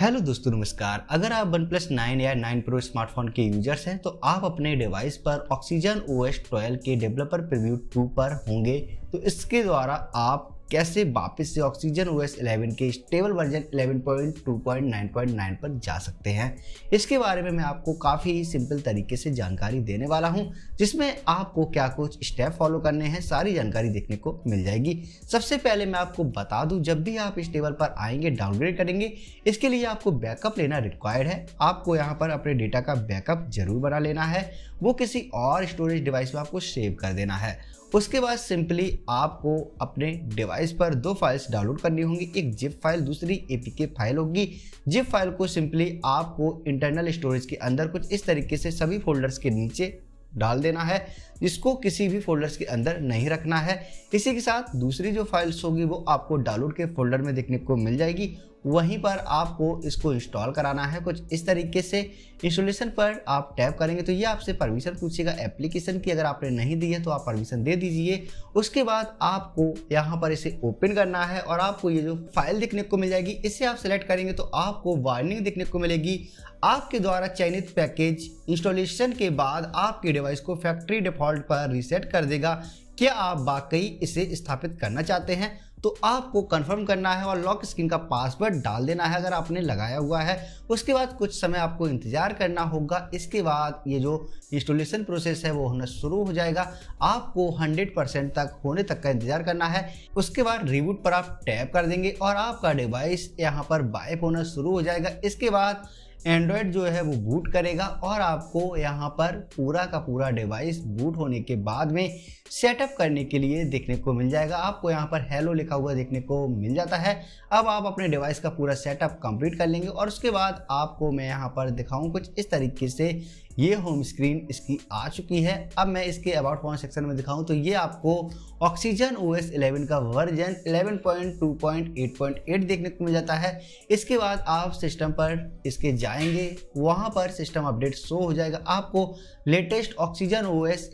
hello दोस्तों नमस्कार अगर आप वन प्लस नाइन या नाइन प्रो स्मार्टफोन के यूजर्स हैं तो आप अपने डिवाइस पर ऑक्सीजन ओ एस के डेवलपर प्रिव्यू टू पर होंगे तो इसके द्वारा आप कैसे वापस से ऑक्सीजन ओ एस इलेवन के स्टेबल वर्जन 11.2.9.9 पर जा सकते हैं इसके बारे में मैं आपको काफ़ी सिंपल तरीके से जानकारी देने वाला हूं जिसमें आपको क्या कुछ स्टेप फॉलो करने हैं सारी जानकारी देखने को मिल जाएगी सबसे पहले मैं आपको बता दूं जब भी आप इस टेबल पर आएंगे डाउनग्रेड करेंगे इसके लिए आपको बैकअप लेना रिक्वायर्ड है आपको यहाँ पर अपने डेटा का बैकअप जरूर बना लेना है वो किसी और स्टोरेज डिवाइस में आपको सेव कर देना है उसके बाद सिंपली आपको अपने डिवाइस पर दो फाइल्स डाउनलोड करनी होंगी एक जिप फाइल दूसरी के फाइल होगी जिप फाइल को सिंपली आपको इंटरनल स्टोरेज के अंदर कुछ इस तरीके से सभी फोल्डर्स के नीचे डाल देना है जिसको किसी भी फोल्डर्स के अंदर नहीं रखना है इसी के साथ दूसरी जो फाइल्स होगी वो आपको डाउनलोड के फोल्डर में देखने को मिल जाएगी वहीं पर आपको इसको इंस्टॉल कराना है कुछ इस तरीके से इंस्टॉलेशन पर आप टैप करेंगे तो ये आपसे परमिशन पूछेगा एप्लीकेशन की अगर आपने नहीं दी है तो आप परमिशन दे दीजिए उसके बाद आपको यहाँ पर इसे ओपन करना है और आपको ये जो फाइल देखने को मिल जाएगी इसे आप सेलेक्ट करेंगे तो आपको वार्निंग देखने को मिलेगी आपके द्वारा चयनित पैकेज इंस्टॉलेशन के बाद आपके डिवाइस को फैक्ट्री डिफॉल्ट डिफ़ॉल्ट पर रीसेट कर देगा क्या आप वाकई इसे स्थापित करना चाहते हैं तो आपको कंफर्म करना है और लॉक स्क्रीन का पासवर्ड डाल देना है अगर आपने लगाया हुआ है उसके बाद कुछ समय आपको इंतज़ार करना होगा इसके बाद ये जो इंस्टॉलेशन प्रोसेस है वो होना शुरू हो जाएगा आपको 100% तक होने तक का इंतज़ार करना है उसके बाद रिबूट पर आप टैप कर देंगे और आपका डिवाइस यहाँ पर बाइप होना शुरू हो जाएगा इसके बाद एंड्रॉयड जो है वो बूट करेगा और आपको यहाँ पर पूरा का पूरा डिवाइस बूट होने के बाद में सेटअप करने के लिए देखने को मिल जाएगा आपको यहाँ पर हेलो लिखा हुआ देखने को मिल जाता है अब आप अपने डिवाइस का पूरा सेटअप कंप्लीट कर लेंगे और उसके बाद आपको मैं यहाँ पर दिखाऊँ कुछ इस तरीके से ये होम स्क्रीन इसकी आ चुकी है अब मैं इसके अबाउट पॉइंट सेक्शन में दिखाऊं तो ये आपको ऑक्सीजन ओ एस इलेवन का वर्जन 11.2.8.8 देखने को मिल जाता है इसके बाद आप सिस्टम पर इसके जाएंगे वहाँ पर सिस्टम अपडेट शो हो जाएगा आपको लेटेस्ट ऑक्सीजन ओ एस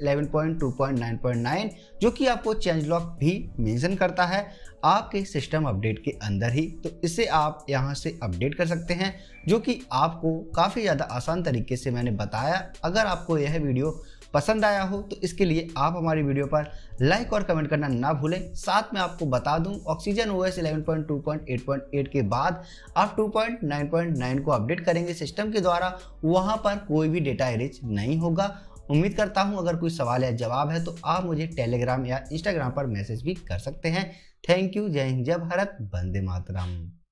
जो कि आपको चेंज लॉक भी मेंशन करता है आपके सिस्टम अपडेट के अंदर ही तो इसे आप यहाँ से अपडेट कर सकते हैं जो कि आपको काफ़ी ज़्यादा आसान तरीके से मैंने बताया है अगर आपको यह वीडियो पसंद आया हो तो इसके लिए आप हमारी वीडियो पर लाइक और कमेंट करना ना भूलें साथ में आपको बता दूं ऑक्सीजन ओ एस के बाद आप 2.9.9 को अपडेट करेंगे सिस्टम के द्वारा वहां पर कोई भी डेटा एरिज नहीं होगा उम्मीद करता हूं अगर कोई सवाल या जवाब है तो आप मुझे टेलीग्राम या इंस्टाग्राम पर मैसेज भी कर सकते हैं थैंक यू जय हिंद जय भारत वंदे मातराम